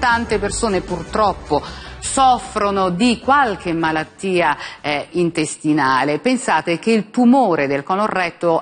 tante persone purtroppo soffrono di qualche malattia eh, intestinale. Pensate che il tumore del colon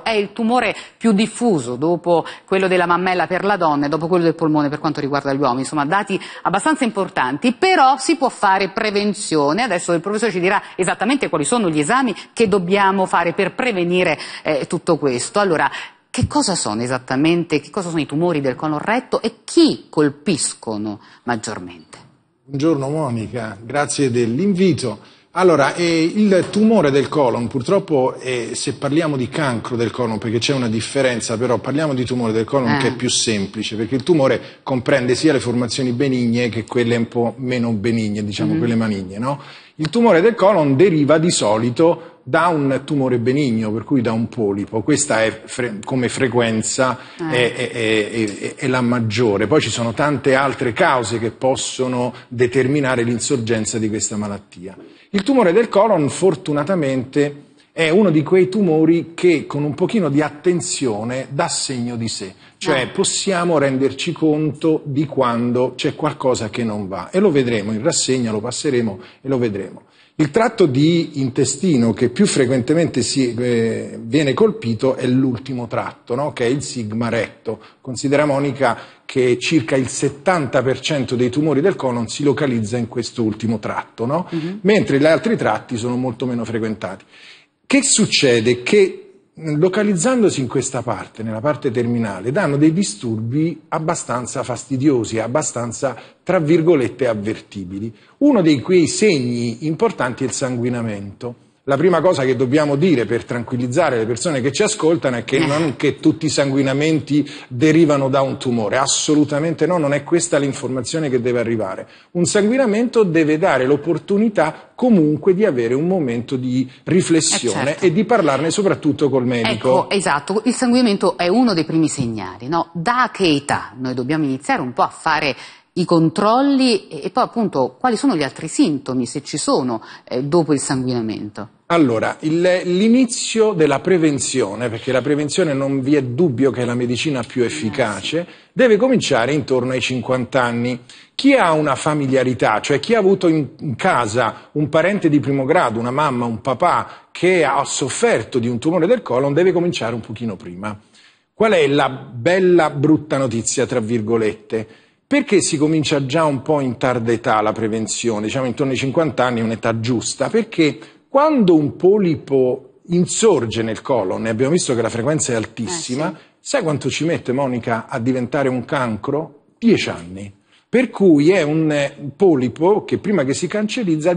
è il tumore più diffuso dopo quello della mammella per la donna e dopo quello del polmone per quanto riguarda gli uomini, insomma dati abbastanza importanti, però si può fare prevenzione. Adesso il professore ci dirà esattamente quali sono gli esami che dobbiamo fare per prevenire eh, tutto questo. Allora, che cosa sono esattamente, che cosa sono i tumori del colon retto e chi colpiscono maggiormente? Buongiorno Monica, grazie dell'invito. Allora, eh, il tumore del colon, purtroppo eh, se parliamo di cancro del colon, perché c'è una differenza, però parliamo di tumore del colon eh. che è eh. più semplice, perché il tumore comprende sia le formazioni benigne che quelle un po' meno benigne, diciamo mm-hmm. quelle maligne. No? Il tumore del colon deriva di solito da un tumore benigno, per cui da un polipo. Questa è fre- come frequenza ah. è, è, è, è, la maggiore. Poi ci sono tante altre cause che possono determinare l'insorgenza di questa malattia. Il tumore del colon, fortunatamente, è uno di quei tumori che con un pochino di attenzione dà segno di sé, cioè ah. possiamo renderci conto di quando c'è qualcosa che non va e lo vedremo in rassegna, lo passeremo e lo vedremo. Il tratto di intestino che più frequentemente si, eh, viene colpito è l'ultimo tratto, no? che è il sigma retto. Considera Monica che circa il 70% dei tumori del colon si localizza in questo ultimo tratto, no? uh-huh. mentre gli altri tratti sono molto meno frequentati. Che succede? Che localizzandosi in questa parte, nella parte terminale, danno dei disturbi abbastanza fastidiosi, abbastanza, tra virgolette, avvertibili. Uno dei quei segni importanti è il sanguinamento la prima cosa che dobbiamo dire per tranquillizzare le persone che ci ascoltano è che eh. non che tutti i sanguinamenti derivano da un tumore, assolutamente no, non è questa l'informazione che deve arrivare. Un sanguinamento deve dare l'opportunità comunque di avere un momento di riflessione eh certo. e di parlarne soprattutto col medico. Ecco, esatto, il sanguinamento è uno dei primi segnali, no? Da che età noi dobbiamo iniziare un po' a fare i controlli e, poi appunto quali sono gli altri sintomi, se ci sono, eh, dopo il sanguinamento? Allora, il, l'inizio della prevenzione, perché la prevenzione non vi è dubbio che è la medicina più efficace, deve cominciare intorno ai 50 anni. Chi ha una familiarità, cioè chi ha avuto in, in casa un parente di primo grado, una mamma, un papà che ha sofferto di un tumore del colon, deve cominciare un pochino prima. Qual è la bella brutta notizia, tra virgolette? Perché si comincia già un po' in tarda età la prevenzione, diciamo intorno ai 50 anni è un'età giusta? Perché quando un polipo insorge nel colon, e abbiamo visto che la frequenza è altissima, eh, sì. sai quanto ci mette Monica a diventare un cancro? 10 anni. Per cui è eh, un polipo che prima che si cancerizza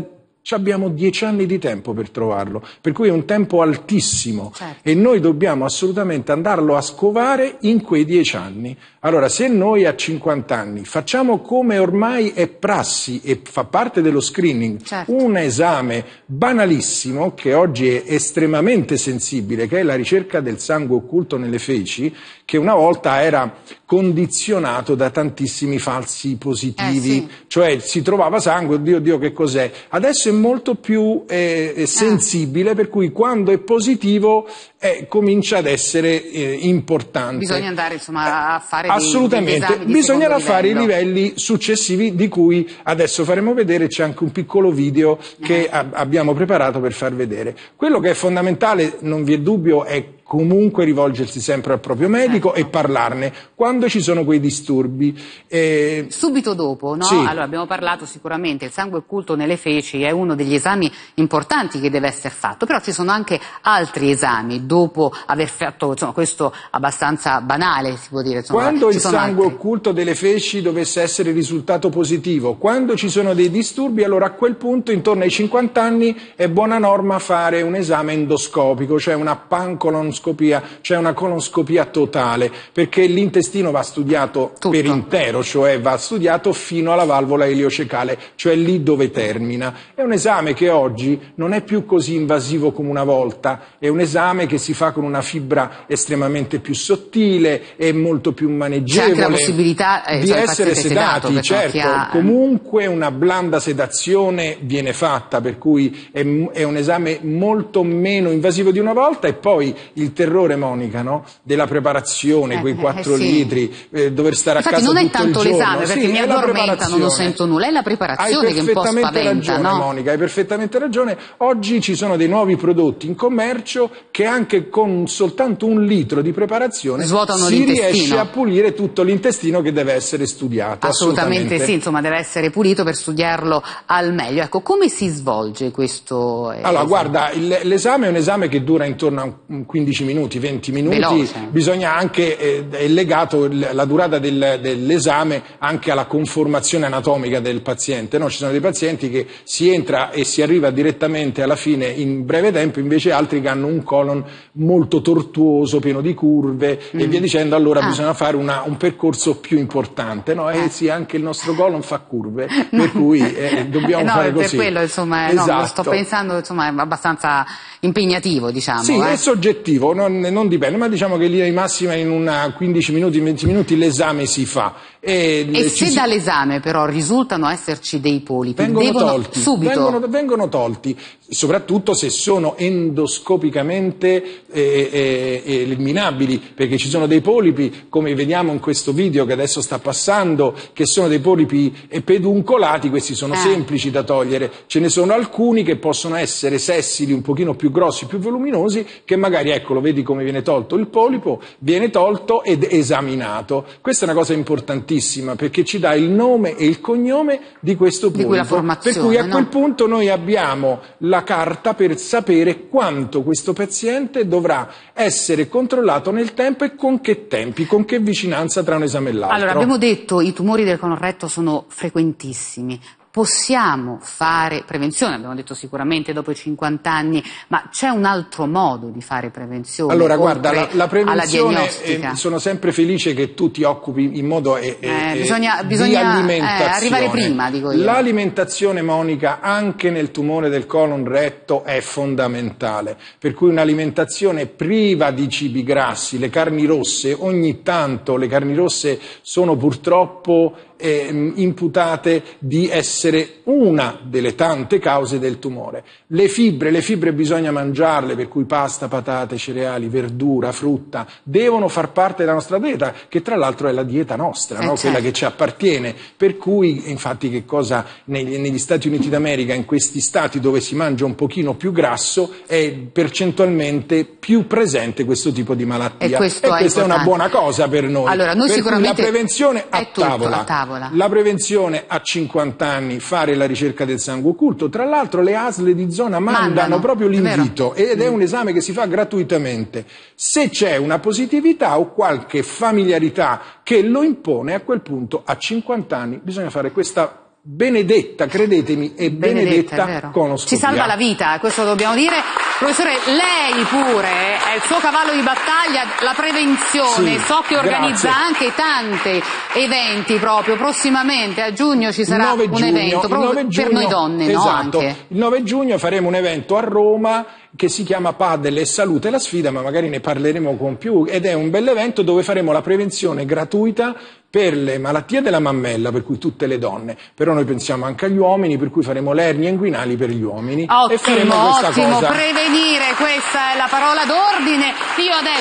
ci abbiamo dieci anni di tempo per trovarlo, per cui è un tempo altissimo certo. e noi dobbiamo assolutamente andarlo a scovare in quei dieci anni. Allora, se noi a 50 anni facciamo come ormai è prassi e fa parte dello screening certo. un esame banalissimo che oggi è estremamente sensibile, che è la ricerca del sangue occulto nelle feci, che una volta era condizionato da tantissimi falsi positivi, eh, sì. cioè si trovava sangue, oddio, oddio, che cos'è? Adesso è molto più eh, eh, sensibile, per cui quando è positivo eh, comincia ad essere eh, importante. Bisogna andare insomma, a eh, fare Assolutamente, dei, degli bisognerà fare i livelli successivi di cui adesso faremo vedere, c'è anche un piccolo video che eh. ab abbiamo preparato per far vedere. Quello che è fondamentale, non vi è dubbio, è comunque rivolgersi sempre al proprio medico certo. e ecco. parlarne quando ci sono quei disturbi. Eh... Subito dopo, no? Sì. Allora, abbiamo parlato sicuramente, il sangue occulto nelle feci è uno degli esami importanti che deve essere fatto, però ci sono anche altri esami dopo aver fatto insomma, questo abbastanza banale, si può dire. Insomma, quando il sangue altri... occulto delle feci dovesse essere risultato positivo, quando ci sono dei disturbi, allora a quel punto, intorno ai 50 anni, è buona norma fare un esame endoscopico, cioè una pancolonscopia colonoscopia, c'è una colonoscopia totale, perché l'intestino va studiato Tutto. per intero, cioè va studiato fino alla valvola iliocecale, cioè lì dove termina. È un esame che oggi non è più così invasivo come una volta, è un esame che si fa con una fibra estremamente più sottile e molto più maneggevole. C'è anche la possibilità eh, di cioè, essere sedati, sedato, certo. Ha... Comunque una blanda sedazione viene fatta, per cui è, è un esame molto meno invasivo di una volta e poi il terrore, Monica, no? della preparazione, eh, quei eh, quattro eh, sì. litri, eh, dover stare Infatti a casa non è tanto l'esame, perché sì, mi addormenta, non sento nulla, è la preparazione che un po' spaventa. Ragione, no? Monica, hai perfettamente ragione. Oggi ci sono dei nuovi prodotti in commercio che anche con soltanto un litro di preparazione Svuotano si riesce a pulire tutto l'intestino che deve essere studiato. Assolutamente, assolutamente. sì, insomma deve essere pulito per studiarlo al meglio. Ecco, come si svolge questo esame? Allora, guarda, l'esame è un esame che dura intorno a 15 15 minuti, 20 minuti, Veloce. bisogna anche, eh, è legato la durata del, dell'esame anche alla conformazione anatomica del paziente, no? ci sono dei pazienti che si entra e si arriva direttamente alla fine in breve tempo, invece altri che hanno un colon molto tortuoso, pieno di curve mm. e via dicendo, allora ah. bisogna fare una, un percorso più importante, no? eh, eh. sì, anche il nostro colon fa curve, per cui eh, dobbiamo eh no, fare così. Per quello, insomma, eh, esatto. sto pensando, insomma, è abbastanza impegnativo, diciamo. Sì, è soggettivo, non, non dipende, ma diciamo che in linea di massima in 15 minuti, 20 minuti l'esame si fa e, e se si... dall'esame però risultano esserci dei polipi, vengono devono tolti, subito... Vengono, vengono tolti, soprattutto se sono endoscopicamente eh, eh, eliminabili, perché ci sono dei polipi, come vediamo in questo video che adesso sta passando, che sono dei polipi peduncolati, questi sono eh. semplici da togliere. Ce ne sono alcuni che possono essere sessili, un pochino più grossi, più voluminosi, che magari, eccolo, vedi come viene tolto il polipo, viene tolto ed esaminato. Questa è una cosa importantissima importantissima perché ci dà il nome e il cognome di questo punto. Di per cui a no? quel punto noi abbiamo la carta per sapere quanto questo paziente dovrà essere controllato nel tempo e con che tempi, con che vicinanza tra un esame e l'altro. Allora, abbiamo detto che i tumori del colon retto sono frequentissimi, possiamo fare prevenzione, abbiamo detto sicuramente dopo i 50 anni, ma c'è un altro modo di fare prevenzione? Allora guarda, la, la prevenzione, eh, sono sempre felice che tu ti occupi in modo eh, eh, eh, eh bisogna, bisogna eh, arrivare prima, dico io. L'alimentazione monica anche nel tumore del colon retto è fondamentale, per cui un'alimentazione priva di cibi grassi, le carni rosse, ogni tanto le carni rosse sono purtroppo eh, imputate di essere una delle tante cause del tumore. Le fibre, le fibre bisogna mangiarle, per cui pasta, patate, cereali, verdura, frutta, devono far parte della nostra dieta, che tra l'altro è la dieta nostra, eh no? certo. quella che ci appartiene. Per cui, infatti, che cosa negli, negli Stati Uniti d'America, in questi stati dove si mangia un pochino più grasso, è percentualmente più presente questo tipo di malattia. E, e questa è, è una buona cosa per noi. Allora, noi per sicuramente la prevenzione a tavola. a tavola tavola. La prevenzione a 50 anni, fare la ricerca del sangue occulto. Tra l'altro le ASL di zona mandano, mandano proprio l'invito è ed è mm. un esame che si fa gratuitamente. Se c'è una positività o qualche familiarità che lo impone, a quel punto a 50 anni bisogna fare questa benedetta, credetemi, e benedetta, benedetta conoscenza. Ci salva la vita, questo dobbiamo dire. Professore, lei pure è il suo cavallo di battaglia, la prevenzione. Sì, so che organizza grazie. anche tanti eventi proprio. Prossimamente a giugno ci sarà giugno, un evento proprio giugno, per noi donne, esatto, no, Il 9 giugno faremo un evento a Roma che si chiama Padel e Salute la sfida, ma magari ne parleremo con più, ed è un bell'evento dove faremo la prevenzione gratuita per le malattie della mammella, per cui tutte le donne, però noi pensiamo anche agli uomini, per cui faremo l'ernia inguinali per gli uomini ottimo, e faremo questa ottimo. cosa. prevenire, questa è la parola d'ordine. Io adesso